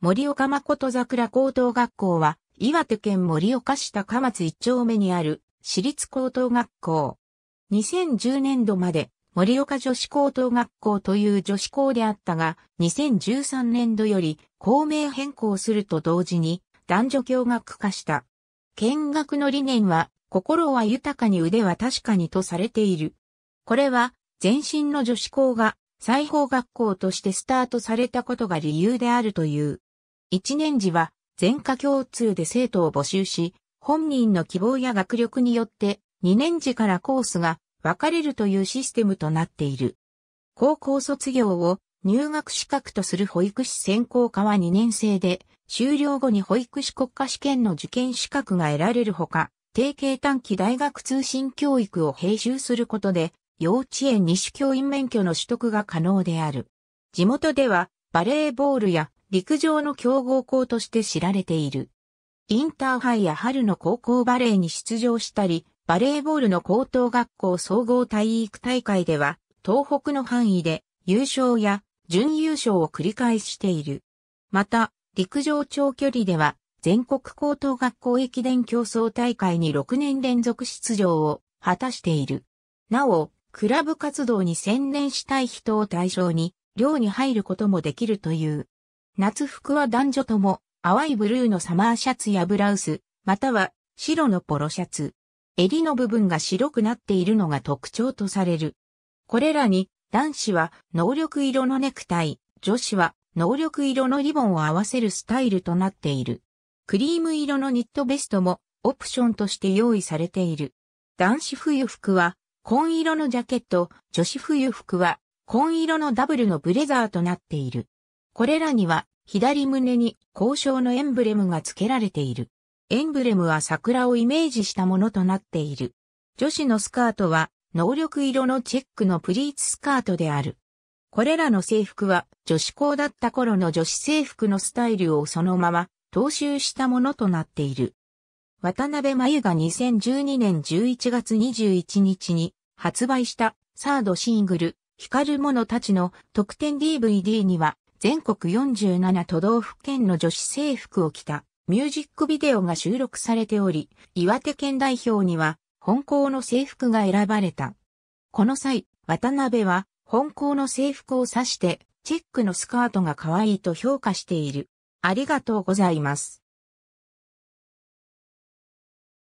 森岡誠桜高等学校は、岩手県森岡市高松一丁目にある、私立高等学校。2010年度まで、森岡女子高等学校という女子校であったが、2013年度より校名変更すると同時に男女共学化した。見学の理念は、心は豊かに腕は確かにとされている。これは、前身の女子校が裁縫学校としてスタートされたことが理由であるという。一年時は全科共通で生徒を募集し、本人の希望や学力によって二年次からコースが分かれるというシステムとなっている。高校卒業を入学資格とする保育士専攻科は2年生で、終了後に保育士国家試験の受験資格が得られるほか、定型短期大学通信教育を併習することで、幼稚園二種教員免許の取得が可能である。地元では、バレーボールや陸上の強豪校として知られている。インターハイや春の高校バレーに出場したり、バレーボールの高等学校総合体育大会では、東北の範囲で優勝や準優勝を繰り返している。また、陸上長距離では、全国高等学校駅伝競争大会に6年連続出場を果たしている。なお、クラブ活動に専念したい人を対象に、寮に入ることもできるという。夏服は男女とも、淡いブルーのサマーシャツやブラウス、または白のポロシャツ。襟の部分が白くなっているのが特徴とされる。これらに男子は能力色のネクタイ、女子は能力色のリボンを合わせるスタイルとなっている。クリーム色のニットベストもオプションとして用意されている。男子冬服は紺色のジャケット、女子冬服は紺色のダブルのブレザーとなっている。これらには左胸に交渉のエンブレムが付けられている。エンブレムは桜をイメージしたものとなっている。女子のスカートは能力色のチェックのプリーツスカートである。これらの制服は女子校だった頃の女子制服のスタイルをそのまま踏襲したものとなっている。渡辺真由が2012年11月21日に発売したサードシングル光る者たちの特典 DVD には全国47都道府県の女子制服を着たミュージックビデオが収録されており、岩手県代表には本校の制服が選ばれた。この際、渡辺は本校の制服を指して、チェックのスカートが可愛いと評価している。ありがとうございます。